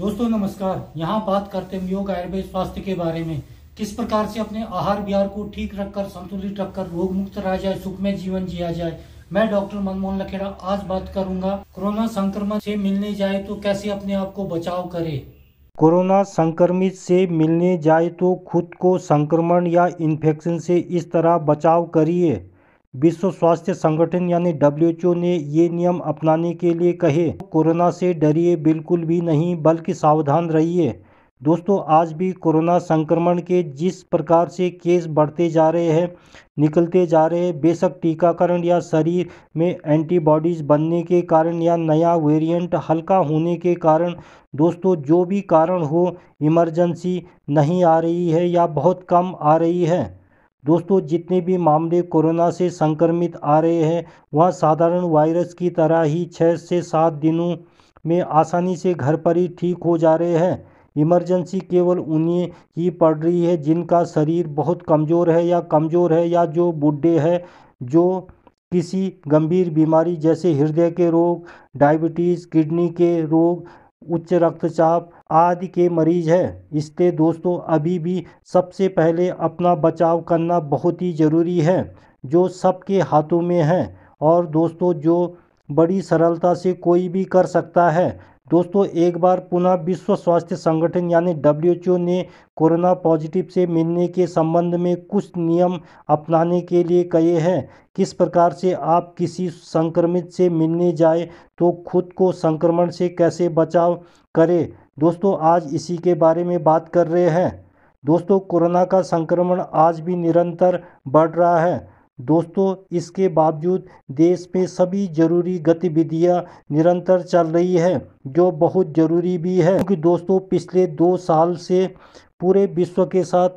दोस्तों नमस्कार यहाँ बात करते हैं योग आयुर्वेद स्वास्थ्य के बारे में किस प्रकार से अपने आहार विहार को ठीक रखकर संतुलित रखकर रोग मुक्त रहा जाए सुखमय जीवन जिया जाए मैं डॉक्टर मनमोहन लखेड़ा आज बात करूंगा कोरोना संक्रमण से मिलने जाए तो कैसे अपने आप को बचाव करे कोरोना संक्रमित से मिलने जाए तो खुद को संक्रमण या इन्फेक्शन से इस तरह बचाव करिए विश्व स्वास्थ्य संगठन यानी डब्ल्यूएचओ ने ये नियम अपनाने के लिए कहे कोरोना से डरिए बिल्कुल भी नहीं बल्कि सावधान रहिए दोस्तों आज भी कोरोना संक्रमण के जिस प्रकार से केस बढ़ते जा रहे हैं निकलते जा रहे हैं बेशक टीकाकरण या शरीर में एंटीबॉडीज़ बनने के कारण या नया वेरिएंट हल्का होने के कारण दोस्तों जो भी कारण हो इमरजेंसी नहीं आ रही है या बहुत कम आ रही है दोस्तों जितने भी मामले कोरोना से संक्रमित आ रहे हैं वह साधारण वायरस की तरह ही छः से सात दिनों में आसानी से घर पर ही ठीक हो जा रहे हैं इमरजेंसी केवल उन्हें ही पड़ रही है जिनका शरीर बहुत कमज़ोर है या कमज़ोर है या जो बूढ़े हैं जो किसी गंभीर बीमारी जैसे हृदय के रोग डायबिटीज़ किडनी के रोग उच्च रक्तचाप आदि के मरीज है इसलिए दोस्तों अभी भी सबसे पहले अपना बचाव करना बहुत ही ज़रूरी है जो सबके हाथों में है और दोस्तों जो बड़ी सरलता से कोई भी कर सकता है दोस्तों एक बार पुनः विश्व स्वास्थ्य संगठन यानी डब्ल्यूएचओ ने कोरोना पॉजिटिव से मिलने के संबंध में कुछ नियम अपनाने के लिए कहे हैं किस प्रकार से आप किसी संक्रमित से मिलने जाए तो खुद को संक्रमण से कैसे बचाव करें दोस्तों आज इसी के बारे में बात कर रहे हैं दोस्तों कोरोना का संक्रमण आज भी निरंतर बढ़ रहा है दोस्तों इसके बावजूद देश में सभी जरूरी गतिविधियां निरंतर चल रही है जो बहुत ज़रूरी भी है क्योंकि दोस्तों पिछले दो साल से पूरे विश्व के साथ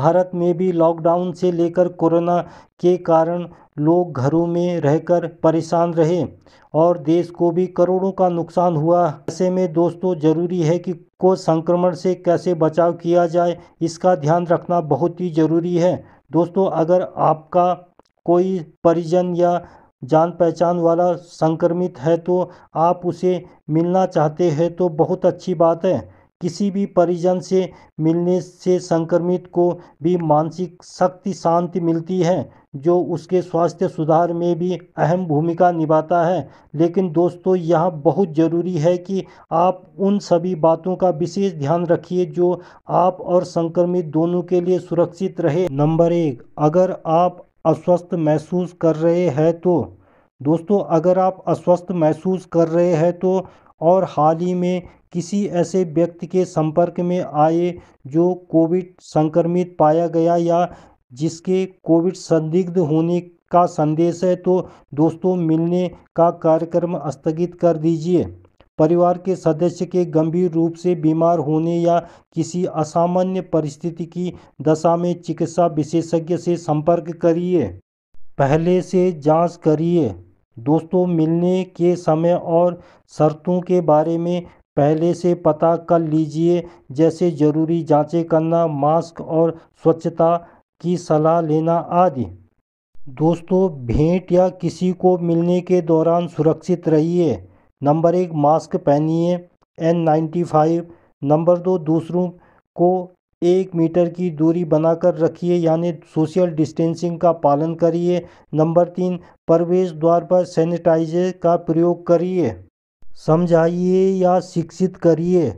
भारत में भी लॉकडाउन से लेकर कोरोना के कारण लोग घरों में रहकर परेशान रहे और देश को भी करोड़ों का नुकसान हुआ ऐसे में दोस्तों ज़रूरी है कि को संक्रमण से कैसे बचाव किया जाए इसका ध्यान रखना बहुत ही ज़रूरी है दोस्तों अगर आपका कोई परिजन या जान पहचान वाला संक्रमित है तो आप उसे मिलना चाहते हैं तो बहुत अच्छी बात है किसी भी परिजन से मिलने से संक्रमित को भी मानसिक शक्ति शांति मिलती है जो उसके स्वास्थ्य सुधार में भी अहम भूमिका निभाता है लेकिन दोस्तों यह बहुत ज़रूरी है कि आप उन सभी बातों का विशेष ध्यान रखिए जो आप और संक्रमित दोनों के लिए सुरक्षित रहे नंबर एक अगर आप अस्वस्थ महसूस कर रहे हैं तो दोस्तों अगर आप अस्वस्थ महसूस कर रहे हैं तो और हाल ही में किसी ऐसे व्यक्ति के संपर्क में आए जो कोविड संक्रमित पाया गया या जिसके कोविड संदिग्ध होने का संदेश है तो दोस्तों मिलने का कार्यक्रम स्थगित कर दीजिए परिवार के सदस्य के गंभीर रूप से बीमार होने या किसी असामान्य परिस्थिति की दशा में चिकित्सा विशेषज्ञ से संपर्क करिए पहले से जांच करिए दोस्तों मिलने के समय और शर्तों के बारे में पहले से पता कर लीजिए जैसे ज़रूरी जांचें करना मास्क और स्वच्छता की सलाह लेना आदि दोस्तों भेंट या किसी को मिलने के दौरान सुरक्षित रहिए नंबर एक मास्क पहनिए एन नाइन्टी फाइव नंबर दो दूसरों को एक मीटर की दूरी बनाकर रखिए यानी सोशल डिस्टेंसिंग का पालन करिए नंबर तीन प्रवेश द्वार पर सैनिटाइजर का प्रयोग करिए समझाइए या शिक्षित करिए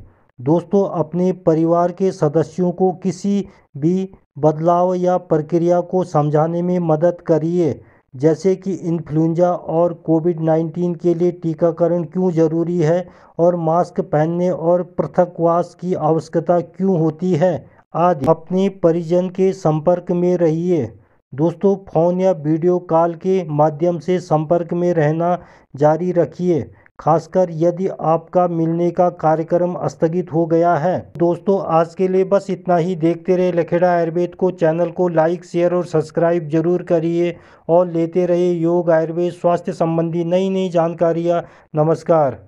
दोस्तों अपने परिवार के सदस्यों को किसी भी बदलाव या प्रक्रिया को समझाने में मदद करिए जैसे कि इन्फ्लुएंजा और कोविड नाइन्टीन के लिए टीकाकरण क्यों ज़रूरी है और मास्क पहनने और पृथकवास की आवश्यकता क्यों होती है आदि अपने परिजन के संपर्क में रहिए दोस्तों फ़ोन या वीडियो कॉल के माध्यम से संपर्क में रहना जारी रखिए खासकर यदि आपका मिलने का कार्यक्रम स्थगित हो गया है दोस्तों आज के लिए बस इतना ही देखते रहे लखेड़ा आयुर्वेद को चैनल को लाइक शेयर और सब्सक्राइब जरूर करिए और लेते रहे योग आयुर्वेद स्वास्थ्य संबंधी नई नई जानकारियाँ नमस्कार